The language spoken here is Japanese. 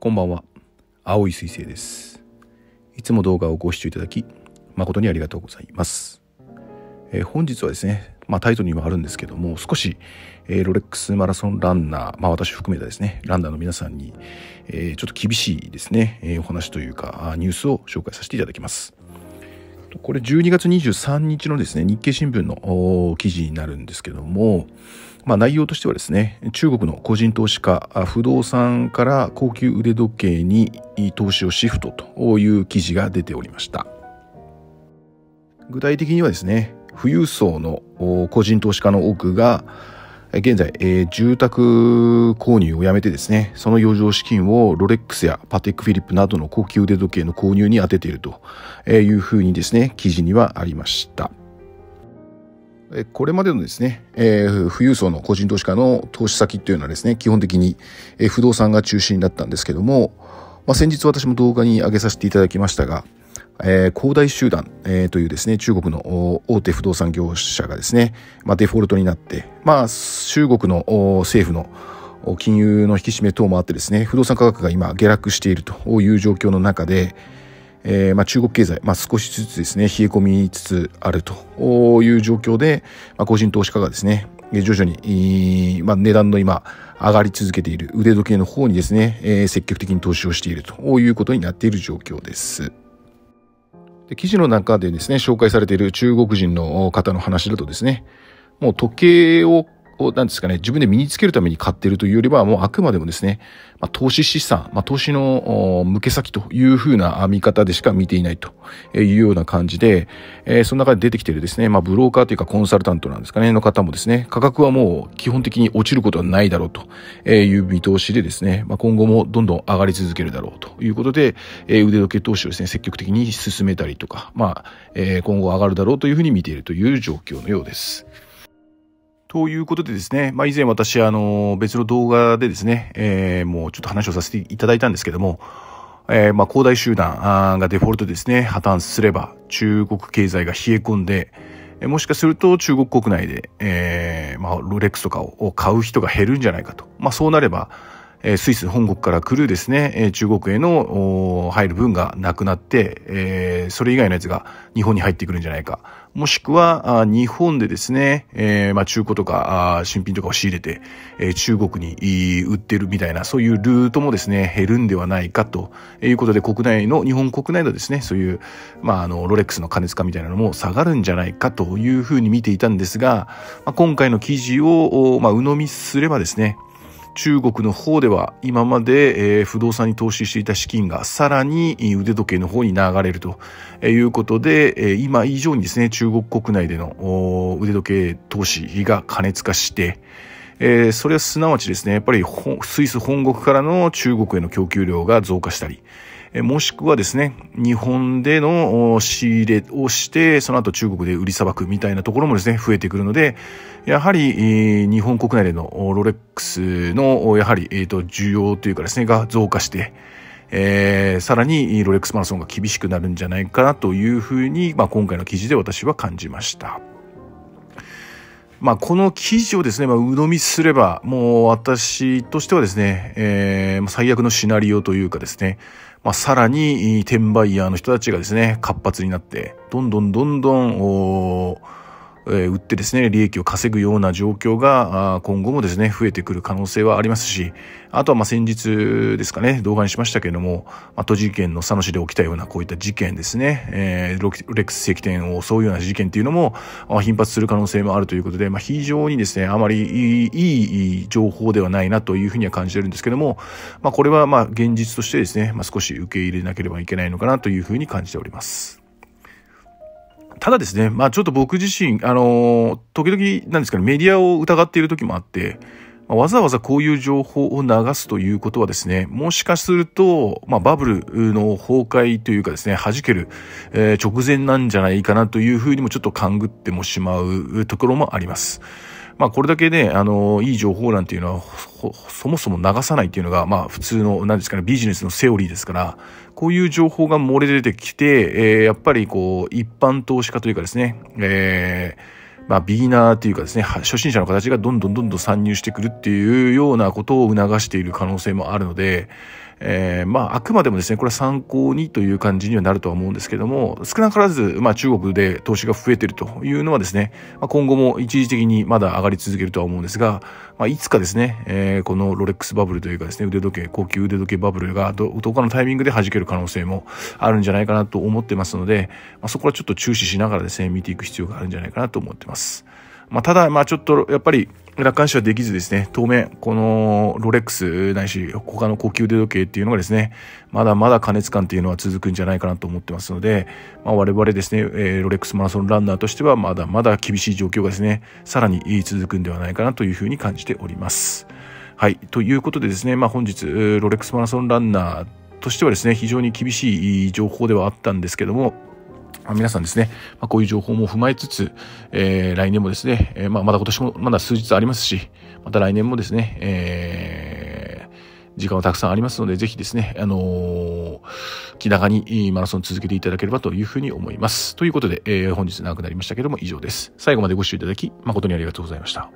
こんばんは青い彗星ですいつも動画をご視聴いただき誠にありがとうございます、えー、本日はですねまあタイトルにもあるんですけども少し、えー、ロレックスマラソンランナーまあ私含めたですねランナーの皆さんに、えー、ちょっと厳しいですね、えお話というかニュースを紹介させていただきますこれ12月23日のですね、日経新聞の記事になるんですけども、まあ、内容としてはですね、中国の個人投資家、不動産から高級腕時計に投資をシフトという記事が出ておりました。具体的にはですね、富裕層の個人投資家の多くが、現在、えー、住宅購入をやめてですね、その余剰資金をロレックスやパテックフィリップなどの高級腕時計の購入に充てているというふうにですね、記事にはありました。これまでのですね、えー、富裕層の個人投資家の投資先というのはですね、基本的に不動産が中心だったんですけども、まあ、先日私も動画に上げさせていただきましたが、えー、恒大集団、えー、というですね、中国の大手不動産業者がですね、まあ、デフォルトになって、まあ、中国の政府の金融の引き締め等もあってですね、不動産価格が今下落しているという状況の中で、えー、まあ、中国経済、まあ、少しずつですね、冷え込みつつあるという状況で、まあ、個人投資家がですね、徐々に、まあ、値段の今、上がり続けている腕時計の方にですね、えー、積極的に投資をしているということになっている状況です。で記事の中でですね紹介されている中国人の方の話だとですねもう時計をを、なんですかね、自分で身につけるために買っているというよりは、もうあくまでもですね、まあ、投資資産、まあ、投資の向け先というふうな見方でしか見ていないというような感じで、えー、その中で出てきているですね、まあ、ブローカーというかコンサルタントなんですかね、の方もですね、価格はもう基本的に落ちることはないだろうという見通しでですね、まあ、今後もどんどん上がり続けるだろうということで、えー、腕時計投資をですね、積極的に進めたりとか、まあ、えー、今後上がるだろうというふうに見ているという状況のようです。ということでですね、まあ、以前私、あの、別の動画でですね、えー、もうちょっと話をさせていただいたんですけども、えー、まあ、恒大集団がデフォルトですね、破綻すれば、中国経済が冷え込んで、もしかすると中国国内で、えー、まあ、ロレックスとかを買う人が減るんじゃないかと。まあ、そうなれば、えスイス本国から来るですね、え中国への入る分がなくなって、えそれ以外のやつが日本に入ってくるんじゃないか。もしくは、あ日本でですね、えまあ、中古とかあ新品とかを仕入れて、え中国に売ってるみたいな、そういうルートもですね、減るんではないかということで、国内の、日本国内のですね、そういう、まあ、あの、ロレックスの加熱化みたいなのも下がるんじゃないかというふうに見ていたんですが、まあ、今回の記事を、まあ、鵜呑みすればですね、中国の方では今まで、えー、不動産に投資していた資金がさらに腕時計の方に流れるということで、え今以上にですね、中国国内での腕時計投資が過熱化して、えー、それはすなわちですね、やっぱりスイス本国からの中国への供給量が増加したり、もしくはですね、日本での仕入れをして、その後中国で売りさばくみたいなところもですね、増えてくるので、やはり、日本国内でのロレックスの、やはり、えっ、と、需要というかですね、が増加して、えー、さらにロレックスマラソンが厳しくなるんじゃないかなというふうに、まあ、今回の記事で私は感じました。まあ、この記事をですね、まあ、鵜呑みすれば、もう私としてはですね、えー、最悪のシナリオというかですね、まあ、さらに転売ヤーの人たちがですね、活発になって、どんどんどんどん、え売ってですね利益を稼ぐような状況が今後もですね増えてくる可能性はありますしあとはま先日ですかね動画にしましたけれども、ま都事件の佐野市で起きたようなこういった事件ですね、えー、ロレックス石店を襲うような事件っていうのも頻発する可能性もあるということで、まあ、非常にですねあまりいい情報ではないなというふうには感じてるんですけども、まあ、これはま現実としてですね、まあ、少し受け入れなければいけないのかなというふうに感じております。ただですね、まあちょっと僕自身、あの、時々なんですかね、メディアを疑っている時もあって、わざわざこういう情報を流すということはですね、もしかすると、まあ、バブルの崩壊というかですね、弾ける、えー、直前なんじゃないかなというふうにもちょっと勘ぐってもしまうところもあります。まあ、これだけね、あの、いい情報なんていうのは、そもそも流さないっていうのが、まあ、普通の、何ですかね、ビジネスのセオリーですから、こういう情報が漏れ出てきて、えー、やっぱりこう、一般投資家というかですね、えー、まあ、ビギナーというかですね、初心者の形がどんどんどんどん参入してくるっていうようなことを促している可能性もあるので、えー、まあ、あくまでもですね、これは参考にという感じにはなるとは思うんですけども、少なからず、まあ、中国で投資が増えてるというのはですね、まあ、今後も一時的にまだ上がり続けるとは思うんですが、まあ、いつかですね、えー、このロレックスバブルというかですね、腕時計、高級腕時計バブルがど、どかのタイミングで弾ける可能性もあるんじゃないかなと思ってますので、まあ、そこはちょっと注視しながらですね、見ていく必要があるんじゃないかなと思ってます。まあ、ただ、まあちょっとやっぱり楽観視はできずですね、当面、このロレックスないし、他の高級腕時計っていうのがですね、まだまだ過熱感っていうのは続くんじゃないかなと思ってますので、まあ、我々ですね、えー、ロレックスマラソンランナーとしては、まだまだ厳しい状況がですね、さらに続くんではないかなというふうに感じております。はい。ということでですね、まあ、本日、ロレックスマラソンランナーとしてはですね、非常に厳しい情報ではあったんですけども、まあ、皆さんですね、まあ、こういう情報も踏まえつつ、えー、来年もですね、えー、まあ、まだ今年もまだ数日ありますし、また来年もですね、えー、時間はたくさんありますので、ぜひですね、あのー、気長にマラソン続けていただければというふうに思います。ということで、えー、本日長くなりましたけども以上です。最後までご視聴いただき誠にありがとうございました。